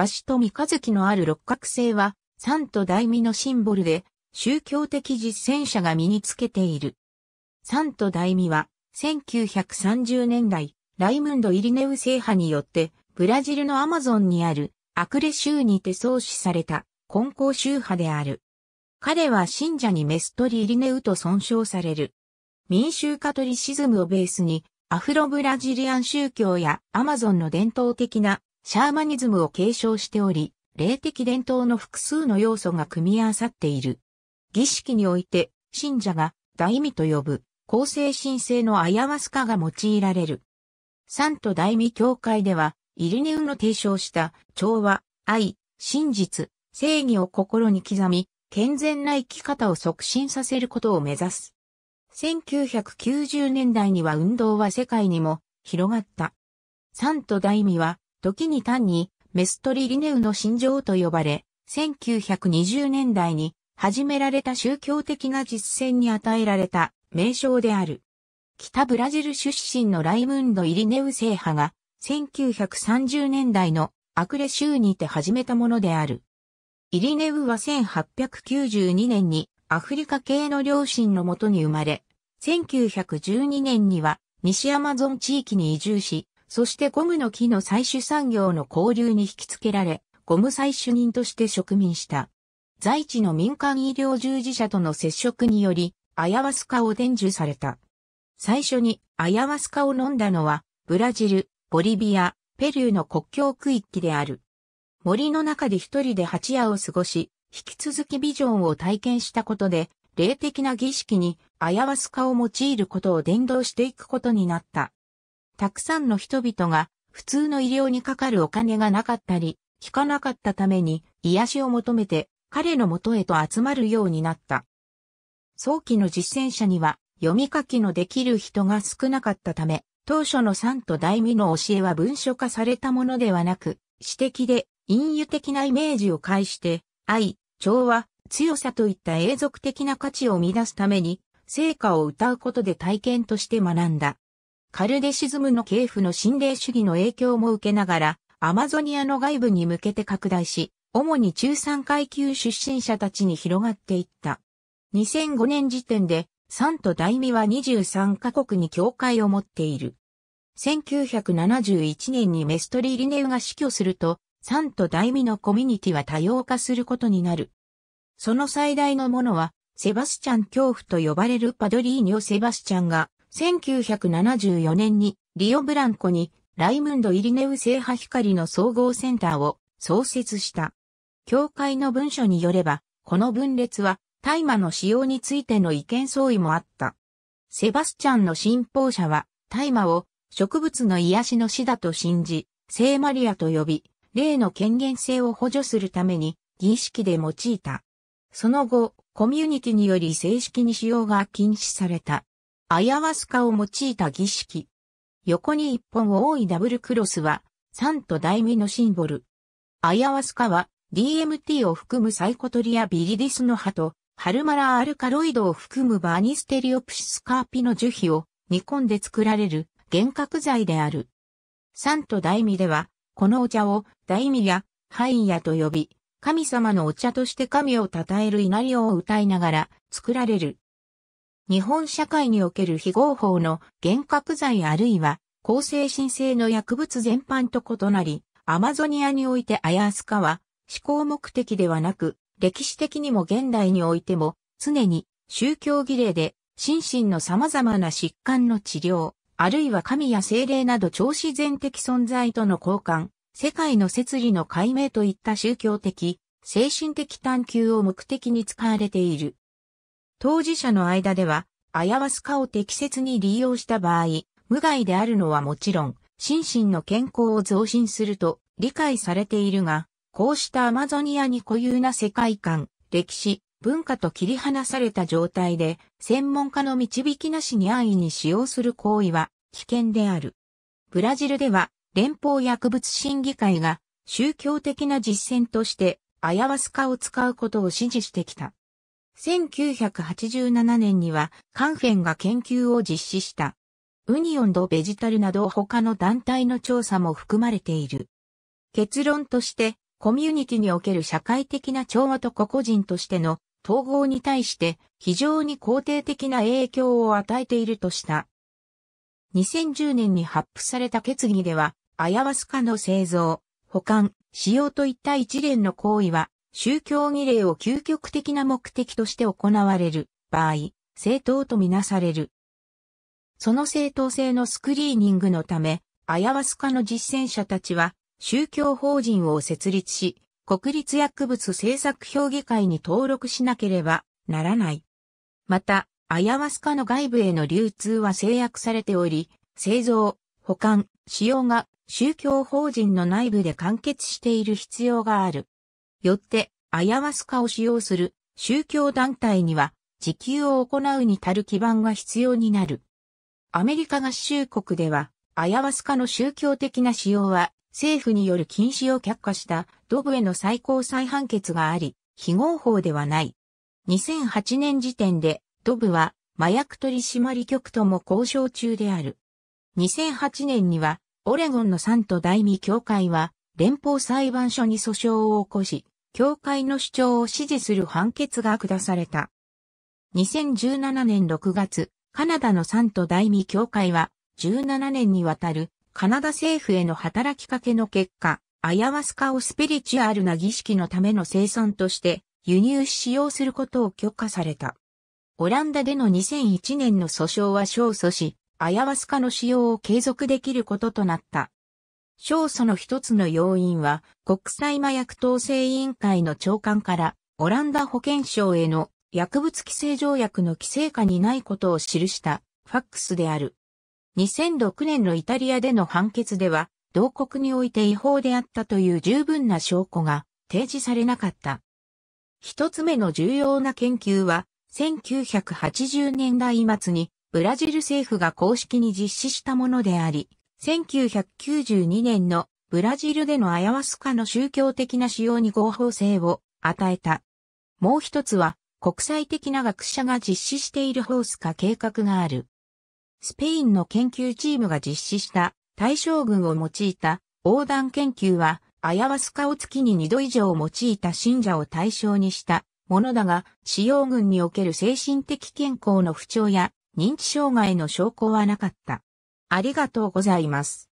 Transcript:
わしと三日月のある六角星は、三と大身のシンボルで、宗教的実践者が身につけている。三と大身は、1930年代、ライムンド・イリネウ制覇によって、ブラジルのアマゾンにあるアクレ州にて創始された根高宗派である。彼は信者にメストリ・イリネウと尊称される。民衆カトリシズムをベースに、アフロブラジリアン宗教やアマゾンの伝統的なシャーマニズムを継承しており、霊的伝統の複数の要素が組み合わさっている。儀式において、信者が大味と呼ぶ、公正神聖のアヤワスカが用いられる。サント大味教会では、イルネウの提唱した調和、愛、真実、正義を心に刻み、健全な生き方を促進させることを目指す。1990年代には運動は世界にも広がった。サント大味は時に単にメストリリネウの心情と呼ばれ、1920年代に始められた宗教的な実践に与えられた名称である。北ブラジル出身のライムンド・イリネウ制派が1930年代のアクレ州にて始めたものである。イリネウは1892年にアフリカ系の両親のもとに生まれ、1912年には西アマゾン地域に移住し、そしてゴムの木の採取産業の交流に引き付けられ、ゴム採取人として植民した。在地の民間医療従事者との接触により、アヤワスカを伝授された。最初にアヤワスカを飲んだのは、ブラジル、ボリビア、ペルーの国境区域である。森の中で一人で八夜を過ごし、引き続きビジョンを体験したことで、霊的な儀式にアヤワスカを用いることを伝道していくことになった。たくさんの人々が普通の医療にかかるお金がなかったり、効かなかったために癒しを求めて彼の元へと集まるようになった。早期の実践者には読み書きのできる人が少なかったため、当初の三と大味の教えは文書化されたものではなく、詩的で隠喩的なイメージを介して、愛、調和、強さといった永続的な価値を生み出すために、成果を歌うことで体験として学んだ。カルデシズムの系譜の心霊主義の影響も受けながら、アマゾニアの外部に向けて拡大し、主に中産階級出身者たちに広がっていった。2005年時点で、サンと大ミは23カ国に教会を持っている。1971年にメストリー・リネウが死去すると、サンと大ミのコミュニティは多様化することになる。その最大のものは、セバスチャン恐怖と呼ばれるパドリーニョ・セバスチャンが1974年にリオブランコにライムンド・イリネウ聖波光の総合センターを創設した。教会の文書によれば、この分裂は大麻の使用についての意見相違もあった。セバスチャンの信奉者は大麻を植物の癒しの死だと信じ、聖マリアと呼び、霊の権限性を補助するために儀式で用いた。その後、コミュニティにより正式に使用が禁止された。アヤワスカを用いた儀式。横に一本多いダブルクロスは、サント大ミのシンボル。アヤワスカは、DMT を含むサイコトリアビリディスの葉と、ハルマラアルカロイドを含むバーニステリオプシスカーピの樹皮を煮込んで作られる幻覚剤である。サント大ミでは、このお茶を大ミやハイヤと呼び、神様のお茶として神を称える稲荷を歌いながら作られる日本社会における非合法の幻覚剤あるいは抗生申請の薬物全般と異なり、アマゾニアにおいてアヤースカは、思考目的ではなく、歴史的にも現代においても、常に宗教儀礼で、心身の様々な疾患の治療、あるいは神や精霊など超自然的存在との交換、世界の摂理の解明といった宗教的、精神的探求を目的に使われている。当事者の間では、アヤワスカを適切に利用した場合、無害であるのはもちろん、心身の健康を増進すると理解されているが、こうしたアマゾニアに固有な世界観、歴史、文化と切り離された状態で、専門家の導きなしに安易に使用する行為は危険である。ブラジルでは、連邦薬物審議会が宗教的な実践として、アヤワスカを使うことを支持してきた。1987年にはカンフェンが研究を実施した。ウニオンドベジタルなど他の団体の調査も含まれている。結論として、コミュニティにおける社会的な調和と個々人としての統合に対して非常に肯定的な影響を与えているとした。2010年に発布された決議では、アヤワスカの製造、保管、使用といった一連の行為は宗教儀礼を究極的な目的として行われる場合、正当とみなされる。その正当性のスクリーニングのため、アヤワスカの実践者たちは、宗教法人を設立し、国立薬物政策評議会に登録しなければならない。また、アヤワスカの外部への流通は制約されており、製造、保管、使用が宗教法人の内部で完結している必要がある。よって、アヤワスカを使用する宗教団体には、自給を行うに足る基盤が必要になる。アメリカ合衆国では、アヤワスカの宗教的な使用は、政府による禁止を却下したドブへの最高裁判決があり、非合法ではない。2008年時点で、ドブは麻薬取締局とも交渉中である。2008年には、オレゴンのサント大美教会は、連邦裁判所に訴訟を起こし、教会の主張を支持する判決が下された。2017年6月、カナダのサント大美教会は、17年にわたるカナダ政府への働きかけの結果、アヤワスカをスピリチュアルな儀式のための生産として輸入使用することを許可された。オランダでの2001年の訴訟は勝訴し、アヤワスカの使用を継続できることとなった。勝訴の一つの要因は、国際麻薬統制委員会の長官から、オランダ保健省への薬物規制条約の規制下にないことを記したファックスである。2006年のイタリアでの判決では、同国において違法であったという十分な証拠が提示されなかった。一つ目の重要な研究は、1980年代末にブラジル政府が公式に実施したものであり、1992年のブラジルでのアヤワスカの宗教的な使用に合法性を与えた。もう一つは国際的な学者が実施しているホース化計画がある。スペインの研究チームが実施した対象群を用いた横断研究はアヤワスカを月に2度以上用いた信者を対象にしたものだが、使用群における精神的健康の不調や認知障害の証拠はなかった。ありがとうございます。